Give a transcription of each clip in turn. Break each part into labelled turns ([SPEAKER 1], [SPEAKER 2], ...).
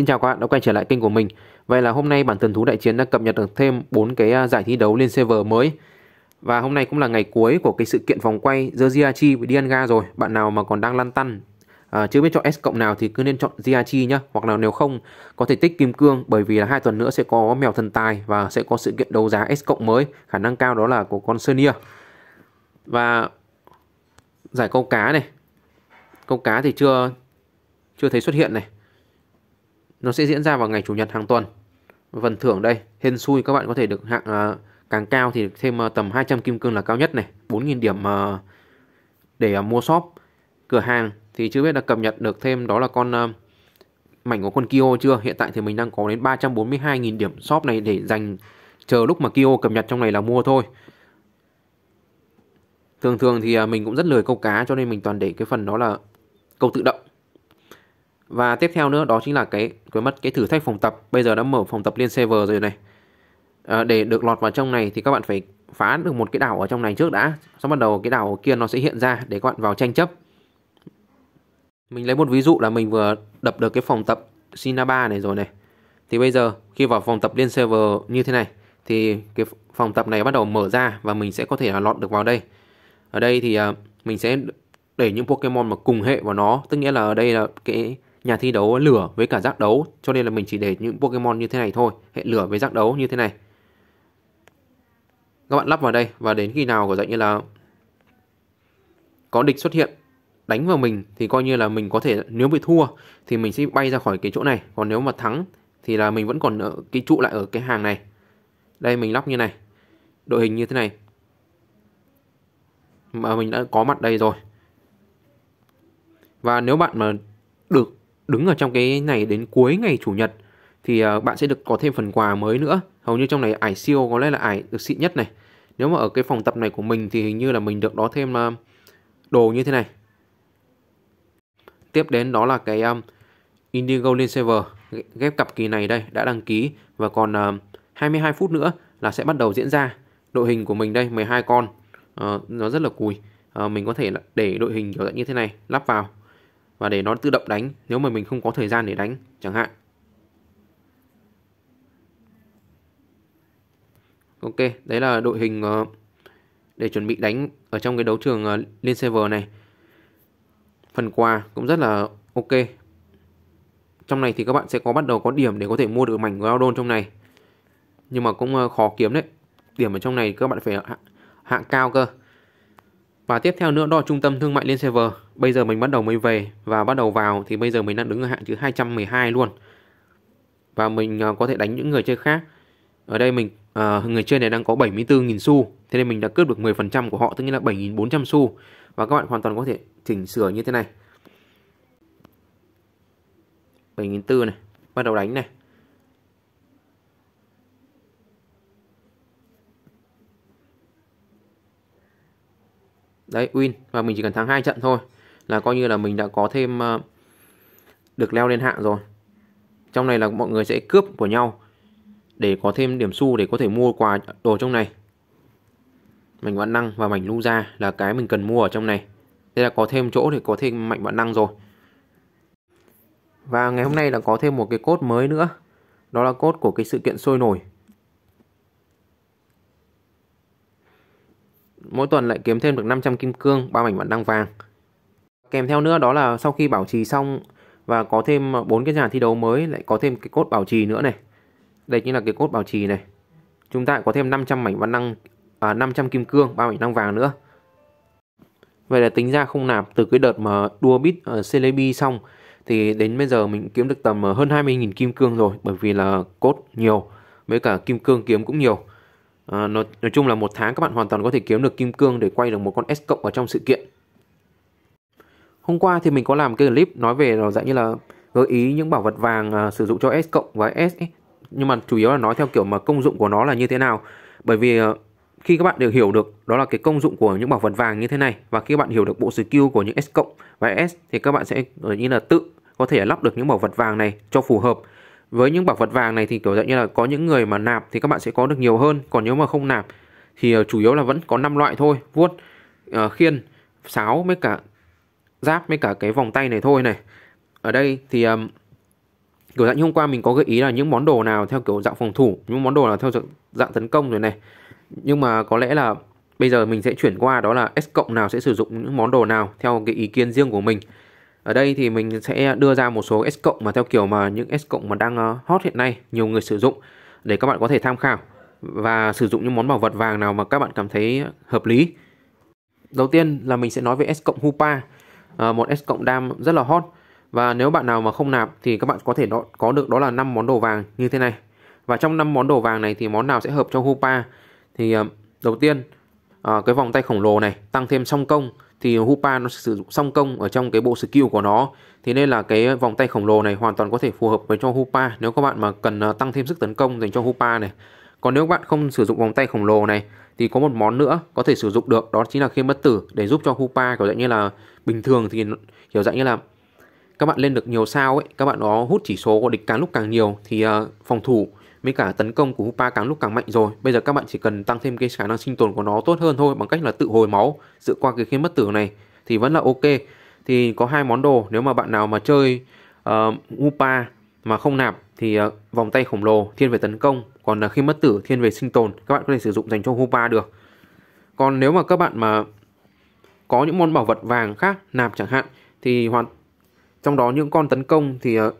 [SPEAKER 1] Xin chào các bạn đã quay trở lại kênh của mình. Vậy là hôm nay bản tần thú đại chiến đã cập nhật được thêm 4 cái à, giải thi đấu lên server mới. Và hôm nay cũng là ngày cuối của cái sự kiện vòng quay giữa Giachi với Dianga rồi. Bạn nào mà còn đang lăn tăn à, chưa biết chọn S cộng nào thì cứ nên chọn Giachi nhá, hoặc là nếu không có thể tích kim cương bởi vì là hai tuần nữa sẽ có mèo thần tài và sẽ có sự kiện đấu giá S cộng mới, khả năng cao đó là của con Sonia. Và giải câu cá này. Câu cá thì chưa chưa thấy xuất hiện này. Nó sẽ diễn ra vào ngày Chủ nhật hàng tuần. Phần thưởng đây, hên xui các bạn có thể được hạng uh, càng cao thì thêm uh, tầm 200 kim cương là cao nhất này, 4.000 điểm uh, để uh, mua shop. Cửa hàng thì chưa biết là cập nhật được thêm đó là con uh, mảnh của con Kyo chưa. Hiện tại thì mình đang có đến 342.000 điểm shop này để dành chờ lúc mà Kyo cập nhật trong này là mua thôi. Thường thường thì mình cũng rất lười câu cá cho nên mình toàn để cái phần đó là câu tự động và tiếp theo nữa đó chính là cái quên mất cái thử thách phòng tập bây giờ đã mở phòng tập liên server rồi này à, để được lọt vào trong này thì các bạn phải phá được một cái đảo ở trong này trước đã xong bắt đầu cái đảo kia nó sẽ hiện ra để các bạn vào tranh chấp mình lấy một ví dụ là mình vừa đập được cái phòng tập Sinaba này rồi này thì bây giờ khi vào phòng tập liên server như thế này thì cái phòng tập này bắt đầu mở ra và mình sẽ có thể là lọt được vào đây ở đây thì ờ, mình sẽ để những Pokemon mà cùng hệ vào nó tức nghĩa là ở đây là cái nhà thi đấu lửa với cả giác đấu cho nên là mình chỉ để những Pokemon như thế này thôi hệ lửa với giác đấu như thế này các bạn lắp vào đây và đến khi nào của dạng như là có địch xuất hiện đánh vào mình thì coi như là mình có thể nếu bị thua thì mình sẽ bay ra khỏi cái chỗ này còn nếu mà thắng thì là mình vẫn còn ở cái trụ lại ở cái hàng này đây mình lắp như này đội hình như thế này mà mình đã có mặt đây rồi và nếu bạn mà được đứng ở trong cái này đến cuối ngày chủ nhật thì ờ, bạn sẽ được có thêm phần quà mới nữa hầu như trong này ải siêu có lẽ là ải được xịn nhất này nếu mà ở cái phòng tập này của mình thì hình như là mình được đó thêm ờ, đồ như thế này tiếp đến đó là cái Indigo Link Saver ghép cặp kỳ này đây đã đăng ký và còn uh, ờ, 22 phút nữa là sẽ bắt đầu diễn ra đội hình của mình đây 12 con nó rất là cùi mình có thể để đội hình kiểu như thế này lắp vào và để nó tự động đánh nếu mà mình không có thời gian để đánh chẳng hạn. Ok, đấy là đội hình ờ, để chuẩn bị đánh ở trong cái đấu trường ờ, liên server này. Phần quà cũng rất là ok. Trong này thì các bạn sẽ có bắt đầu có điểm để có thể mua được mảnh Groudon trong này. Nhưng mà cũng ờ, khó kiếm đấy. Điểm ở trong này các bạn phải hạng hạ cao cơ. Và tiếp theo nữa đó là trung tâm thương mại lên server. Bây giờ mình bắt đầu mới về và bắt đầu vào thì bây giờ mình đang đứng ở hạng thứ 212 luôn. Và mình à, có thể đánh những người chơi khác. Ở đây mình à, người chơi này đang có 74.000 xu. Thế nên mình đã cướp được 10% của họ tức nghĩa là 7.400 xu. Và các bạn hoàn toàn có thể chỉnh sửa như thế này. 7.400 này, bắt đầu đánh này. đấy win và mình chỉ cần thắng hai trận thôi là coi như là mình đã có thêm ờ, được leo lên hạng rồi trong này là mọi người sẽ cướp của nhau để có thêm điểm xu để có thể mua quà đồ trong này mảnh vạn năng và mảnh lu ra là cái mình cần mua ở trong này đây là có thêm chỗ để có thêm mạnh vạn năng rồi và ngày hôm nay là có thêm một cái cốt mới nữa đó là cốt của cái sự kiện sôi nổi mỗi tuần lại kiếm thêm được 500 kim cương, ba mảnh bản đăng vàng. Kèm theo nữa đó là sau khi bảo trì xong và có thêm bốn cái nhà thi đấu mới lại có thêm cái cốt bảo trì nữa này. Đây chính là cái cốt bảo trì này. Chúng ta có thêm 500 mảnh văn năng à, 500 kim cương, ba mảnh năng vàng nữa. Vậy là tính ra không nạp từ cái đợt mà đua bit ở Celebi xong thì đến bây giờ mình kiếm được tầm hơn 20.000 kim cương rồi bởi vì là cốt nhiều với cả kim cương kiếm cũng nhiều. Ờ, nói, nói chung là một tháng các bạn hoàn toàn có thể kiếm được kim cương để quay được một con S cộng ở trong sự kiện hôm qua thì mình có làm cái clip nói về nó dạng như là gợi ý những bảo vật vàng à, sử dụng cho S cộng và S nhưng mà chủ yếu là nói theo kiểu mà công dụng của nó là như thế nào bởi vì à, khi các bạn đều hiểu được đó là cái công dụng của những bảo vật vàng như thế này và khi bạn hiểu được bộ skill của những S cộng và S thì các bạn sẽ như là tự có thể lắp được những bảo vật vàng này cho phù hợp với những bảo vật vàng này thì kiểu dạng như là có những người mà nạp thì các bạn sẽ có được nhiều hơn còn nếu mà không nạp thì ờ, chủ yếu là vẫn có 5 loại thôi vuốt uh, khiên sáo với cả giáp với cả cái vòng tay này thôi này ở đây thì kiểu dạng như hôm qua mình có gợi ý là những món đồ nào theo kiểu dạng phòng thủ những món đồ nào theo dạng tấn công rồi này nhưng mà có lẽ là bây giờ mình sẽ chuyển qua đó là S cộng nào sẽ sử dụng những món đồ nào theo cái ý kiến riêng của mình ở đây thì mình sẽ đưa ra một số S cộng mà theo kiểu mà những S cộng mà đang ờ, hot hiện nay nhiều người sử dụng để các bạn có thể tham khảo và sử dụng những món bảo vật vàng nào mà các bạn cảm thấy hợp lý. Đầu tiên là mình sẽ nói về S cộng Hupa, ờ, một S cộng đam rất là hot và nếu bạn nào mà không nạp thì các bạn có thể đó, có được đó là 5 món đồ vàng như thế này. Và trong 5 món đồ vàng này thì món nào sẽ hợp cho Hupa? Thì ờ, đầu tiên cái vòng tay khổng lồ này tăng thêm song công thì Hupa nó sẽ sử dụng song công ở trong cái bộ skill của nó. Thế nên là cái vòng tay khổng lồ này hoàn toàn có thể phù hợp với cho Hupa nếu các bạn mà cần ờ, tăng thêm sức tấn công dành cho Hupa này. Còn nếu các bạn không sử dụng vòng tay khổng lồ này thì có một món nữa có thể sử dụng được đó chính là khiên bất tử để giúp cho Hupa kiểu dạng như là bình thường thì kiểu dạng như là các bạn lên được nhiều sao ấy, các bạn có hút chỉ số của địch càng lúc càng nhiều thì ờ, phòng thủ mấy cả tấn công của Hupa càng lúc càng mạnh rồi Bây giờ các bạn chỉ cần tăng thêm cái khả năng sinh tồn của nó tốt hơn thôi Bằng cách là tự hồi máu Dựa qua cái khi mất tử này Thì vẫn là ok Thì có hai món đồ Nếu mà bạn nào mà chơi uh, Hupa mà không nạp thì uh, vòng tay khổng lồ thiên về tấn công còn là khi mất tử thiên về sinh tồn các bạn có thể sử dụng dành cho Hupa được còn nếu mà các bạn mà có những món bảo vật vàng khác nạp chẳng hạn thì hoàn trong đó những con tấn công thì uh,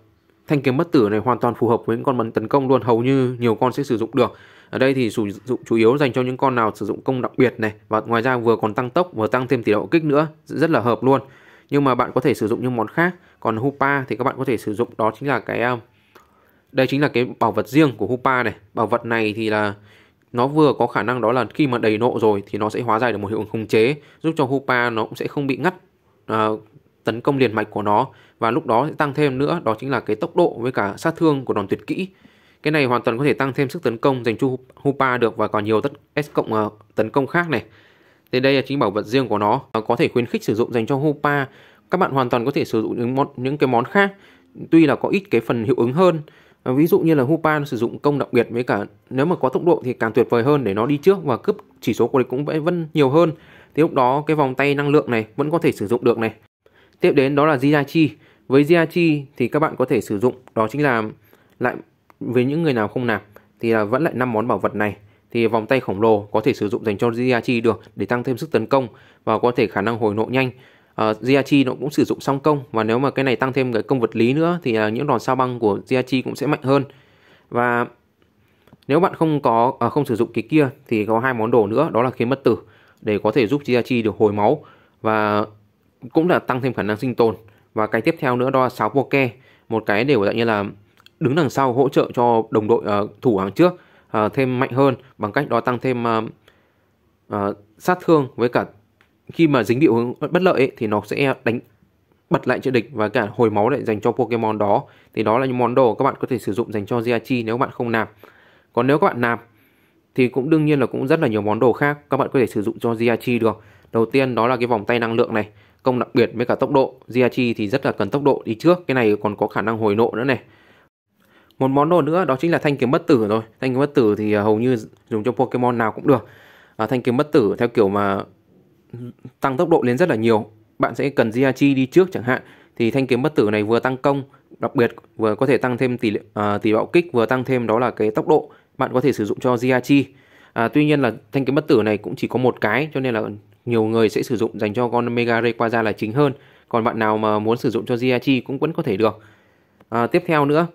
[SPEAKER 1] thanh kiếm bất tử này hoàn toàn phù hợp với những con bắn tấn công luôn hầu như nhiều con sẽ sử dụng được ở đây thì sử dụng chủ yếu dành cho những con nào sử dụng công đặc biệt này và ngoài ra vừa còn tăng tốc vừa tăng thêm tỷ độ kích nữa rất là hợp luôn nhưng mà bạn có thể sử dụng những món khác còn hupa thì các bạn có thể sử dụng đó chính là cái um, đây chính là cái bảo vật riêng của hupa này bảo vật này thì là nó vừa có khả năng đó là khi mà đầy nộ rồi thì nó sẽ hóa giải được một hiệu ứng khống chế giúp cho hupa nó cũng sẽ không bị ngắt uh, tấn công liền mạch của nó và lúc đó sẽ tăng thêm nữa đó chính là cái tốc độ với cả sát thương của đòn tuyệt kỹ cái này hoàn toàn có thể tăng thêm sức tấn công dành cho Hupa được và còn nhiều tất S cộng ờ, tấn công khác này thì đây là chính bảo vật riêng của nó có thể khuyến khích sử dụng dành cho Hupa các bạn hoàn toàn có thể sử dụng những món, những cái món khác tuy là có ít cái phần hiệu ứng hơn ờ, ví dụ như là Hupa sử dụng công đặc biệt với cả nếu mà có tốc độ thì càng tuyệt vời hơn để nó đi trước và cướp chỉ số của địch cũng vẫn nhiều hơn thì lúc đó cái vòng tay năng lượng này vẫn có thể sử dụng được này Tiếp đến đó là Jiachi. Với Jiachi thì các bạn có thể sử dụng đó chính là lại với những người nào không nạp thì là vẫn lại năm món bảo vật này thì vòng tay khổng lồ có thể sử dụng dành cho Jiachi được để tăng thêm sức tấn công và có thể khả năng hồi nộ nhanh. Uh, à, Jiachi nó cũng sử dụng song công và nếu mà cái này tăng thêm cái công vật lý nữa thì uh, những đòn sao băng của Jiachi cũng sẽ mạnh hơn. Và nếu bạn không có à, không sử dụng cái kia thì có hai món đồ nữa đó là khiến bất tử để có thể giúp Chiachi được hồi máu và cũng là tăng thêm khả năng sinh tồn và cái tiếp theo nữa đó là sáu poke một cái đều dạng như là đứng đằng sau hỗ trợ cho đồng đội uh, thủ hàng trước uh, thêm mạnh hơn bằng cách đó tăng thêm uh, uh, sát thương với cả khi mà dính bị bất lợi ấy, thì nó sẽ đánh bật lại trợ địch và cả hồi máu lại dành cho Pokemon đó thì đó là những món đồ các bạn có thể sử dụng dành cho Giachi nếu bạn không nạp còn nếu các bạn nạp thì cũng đương nhiên là cũng rất là nhiều món đồ khác các bạn có thể sử dụng cho Giachi được đầu tiên đó là cái vòng tay năng lượng này công đặc biệt với cả tốc độ Giachi thì rất là cần tốc độ đi trước cái này còn có khả năng hồi nộ nữa này một món đồ nữa đó chính là thanh kiếm bất tử rồi thanh kiếm bất tử thì à, hầu như dùng cho Pokemon nào cũng được à, thanh kiếm bất tử theo kiểu mà tăng tốc độ lên rất là nhiều bạn sẽ cần Giachi đi trước chẳng hạn thì thanh kiếm bất tử này vừa tăng công đặc biệt vừa có thể tăng thêm tỷ lệ à, tỷ bạo kích vừa tăng thêm đó là cái tốc độ bạn có thể sử dụng cho Giachi à, tuy nhiên là thanh kiếm bất tử này cũng chỉ có một cái cho nên là nhiều người sẽ sử dụng dành cho con Mega Rayquaza là chính hơn. Còn bạn nào mà muốn sử dụng cho Giachi cũng vẫn có thể được. À, tiếp theo nữa,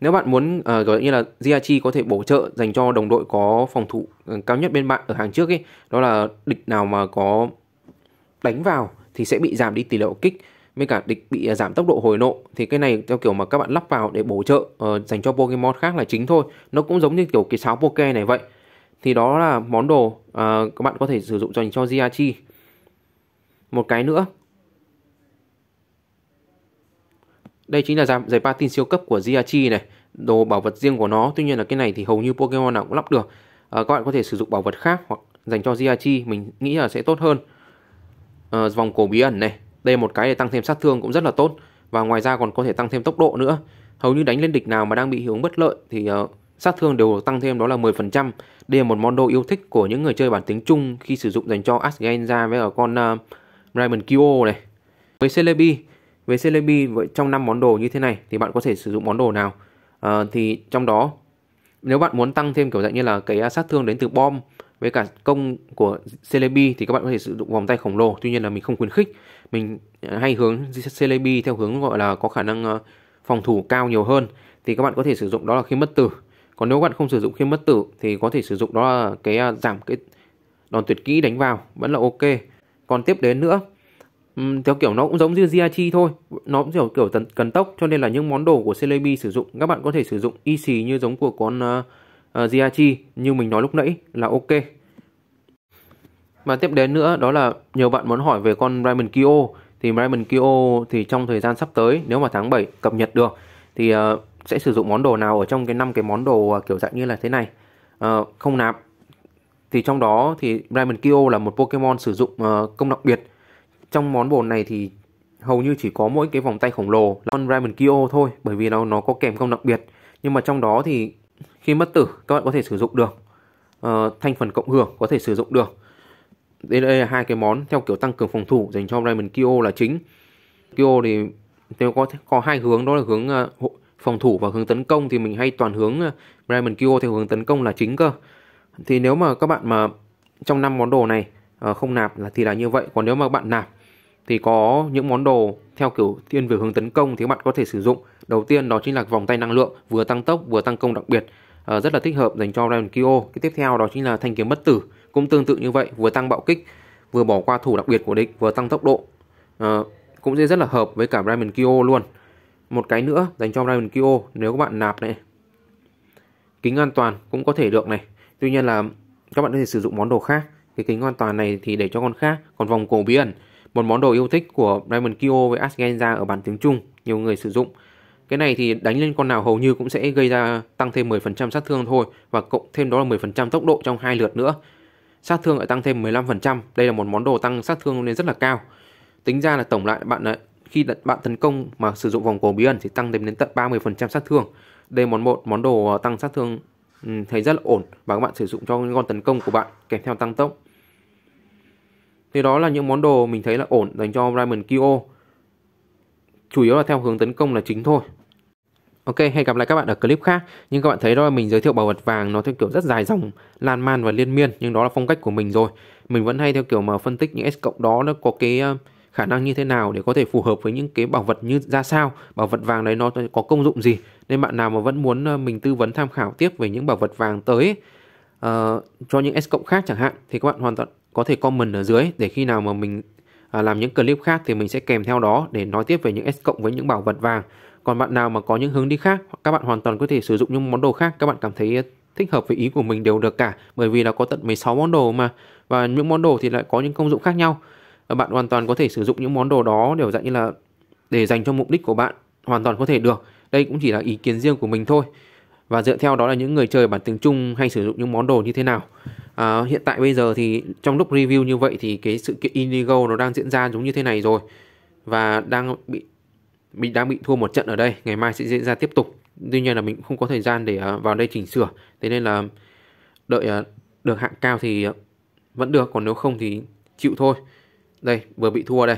[SPEAKER 1] nếu bạn muốn uh, gọi như là Giachi có thể bổ trợ dành cho đồng đội có phòng thủ ừ, cao nhất bên bạn ở hàng trước ấy, đó là địch nào mà có đánh vào thì sẽ bị giảm đi tỷ lệ kích với cả địch bị à, giảm tốc độ hồi nộ thì cái này theo kiểu mà các bạn lắp vào để bổ trợ uh, dành cho Pokemon khác là chính thôi nó cũng giống như kiểu cái sáo Poke này vậy thì đó là món đồ à, các bạn có thể sử dụng dành cho Giachi một cái nữa đây chính là giấy patin siêu cấp của Giachi này đồ bảo vật riêng của nó tuy nhiên là cái này thì hầu như Pokemon nào cũng lắp được à, các bạn có thể sử dụng bảo vật khác hoặc dành cho Giachi mình nghĩ là sẽ tốt hơn à, vòng cổ bí ẩn này đây một cái để tăng thêm sát thương cũng rất là tốt và ngoài ra còn có thể tăng thêm tốc độ nữa hầu như đánh lên địch nào mà đang bị hiệu ứng bất lợi thì uh, sát thương đều tăng thêm đó là 10%. Đây là một món đồ yêu thích của những người chơi bản tính chung khi sử dụng dành cho Asgenza với ở con uh, Raymond Kyo này. Với Celebi, với Celebi trong năm món đồ như thế này thì bạn có thể sử dụng món đồ nào? À, thì trong đó nếu bạn muốn tăng thêm kiểu dạng như là cái à, sát thương đến từ bom với cả công của Celebi thì các bạn có thể sử dụng vòng tay khổng lồ tuy nhiên là mình không khuyến khích mình à, hay hướng Celebi theo hướng gọi là có khả năng ờ, phòng thủ cao nhiều hơn thì các bạn có thể sử dụng đó là khi mất tử còn nếu bạn không sử dụng khiên bất tử thì có thể sử dụng đó là cái à, giảm cái đòn tuyệt kỹ đánh vào vẫn là ok còn tiếp đến nữa theo kiểu nó cũng giống như Giachi thôi nó cũng kiểu kiểu cần tốc cho nên là những món đồ của Celebi sử dụng các bạn có thể sử dụng y xì như giống của con uh, uh, như mình nói lúc nãy là ok và tiếp đến nữa đó là nhiều bạn muốn hỏi về con Raymond Kyo thì Raymond Kyo thì trong thời gian sắp tới nếu mà tháng 7 cập nhật được thì uh, sẽ sử dụng món đồ nào ở trong cái năm cái món đồ à, kiểu dạng như là thế này uh, không nạp thì trong đó thì Kyo là một Pokemon sử dụng uh, công đặc biệt trong món đồ này thì hầu như chỉ có mỗi cái vòng tay khổng lồ là con Kyo thôi bởi vì nó nó có kèm công đặc biệt nhưng mà trong đó thì khi mất tử các bạn có thể sử dụng được uh, ờ, thanh phần cộng hưởng có thể sử dụng được đây, đây là hai cái món theo kiểu tăng cường phòng thủ dành cho Kyo là chính Kyo thì nó có có hai hướng đó là hướng uh, phòng thủ và hướng tấn công thì mình hay toàn hướng ờ, Brandon Kyo theo hướng tấn công là chính cơ. Thì nếu mà các bạn mà trong năm món đồ này ờ, không nạp là thì là như vậy. Còn nếu mà bạn nạp thì có những món đồ theo kiểu thiên về hướng tấn công thì các bạn có thể sử dụng. Đầu tiên đó chính là vòng tay năng lượng vừa tăng tốc vừa tăng công đặc biệt. Ờ, rất là thích hợp dành cho Ryan Kyo. Cái tiếp theo đó chính là thanh kiếm bất tử, cũng tương tự như vậy, vừa tăng bạo kích, vừa bỏ qua thủ đặc biệt của địch, vừa tăng tốc độ. À, cũng sẽ rất là hợp với cả Ryan Kyo luôn. Một cái nữa dành cho Diamond QO nếu các bạn nạp này. Kính an toàn cũng có thể được này. Tuy nhiên là các bạn có thể sử dụng món đồ khác. Cái kính an toàn này thì để cho con khác. Còn vòng cổ bí ẩn, một món đồ yêu thích của Diamond QO với Asgenza ở bản tiếng Trung, nhiều người sử dụng. Cái này thì đánh lên con nào hầu như cũng sẽ gây ra tăng thêm 10% sát thương thôi và cộng thêm đó là 10% tốc độ trong hai lượt nữa. Sát thương lại tăng thêm 15%, đây là một món đồ tăng sát thương lên rất là cao. Tính ra là tổng lại bạn khi bạn tấn công mà sử dụng vòng cổ bí ẩn thì tăng thêm đến tận 30% sát thương. Đây món một món đồ ờ, tăng sát thương ừ, thấy rất là ổn và các bạn sử dụng cho con tấn công của bạn kèm theo tăng tốc. Thì đó là những món đồ mình thấy là ổn dành cho Raymond Kyo. Chủ yếu là theo hướng tấn công là chính thôi. Ok, hẹn gặp lại các bạn ở clip khác. Nhưng các bạn thấy đó là mình giới thiệu bảo vật vàng nó theo kiểu rất dài dòng, lan man và liên miên. Nhưng đó là phong cách của mình rồi. Mình vẫn hay theo kiểu mà phân tích những S cộng đó nó có cái... Uh, khả năng như thế nào để có thể phù hợp với những cái bảo vật như ra sao bảo vật vàng đấy nó có công dụng gì nên bạn nào mà vẫn muốn ờ, mình tư vấn tham khảo tiếp về những bảo vật vàng tới uh, cho những S cộng khác chẳng hạn thì các bạn hoàn toàn có thể comment ở dưới để khi nào mà mình uh, làm những clip khác thì mình sẽ kèm theo đó để nói tiếp về những S cộng với những bảo vật vàng còn bạn nào mà có những hướng đi khác các bạn hoàn toàn có thể sử dụng những món đồ khác các bạn cảm thấy thích hợp với ý của mình đều được cả bởi vì là có tận 16 món đồ mà và những món đồ thì lại có những công dụng khác nhau bạn hoàn toàn có thể sử dụng những món đồ đó đều dạng như là để dành cho mục đích của bạn hoàn toàn có thể được đây cũng chỉ là ý kiến riêng của mình thôi và dựa theo đó là những người chơi bản tiếng Trung hay sử dụng những món đồ như thế nào à, hiện tại bây giờ thì trong lúc review như vậy thì cái sự kiện Inigo nó đang diễn ra giống như thế này rồi và đang bị bị đang bị thua một trận ở đây ngày mai sẽ diễn ra tiếp tục tuy nhiên là mình không có thời gian để à, vào đây chỉnh sửa thế nên là đợi à, được hạng cao thì à, vẫn được còn nếu không thì chịu thôi đây, vừa bị thua đây.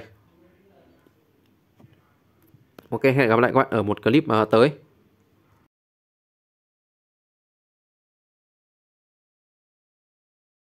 [SPEAKER 1] Ok, hẹn gặp lại các bạn ở một clip ờ, tới.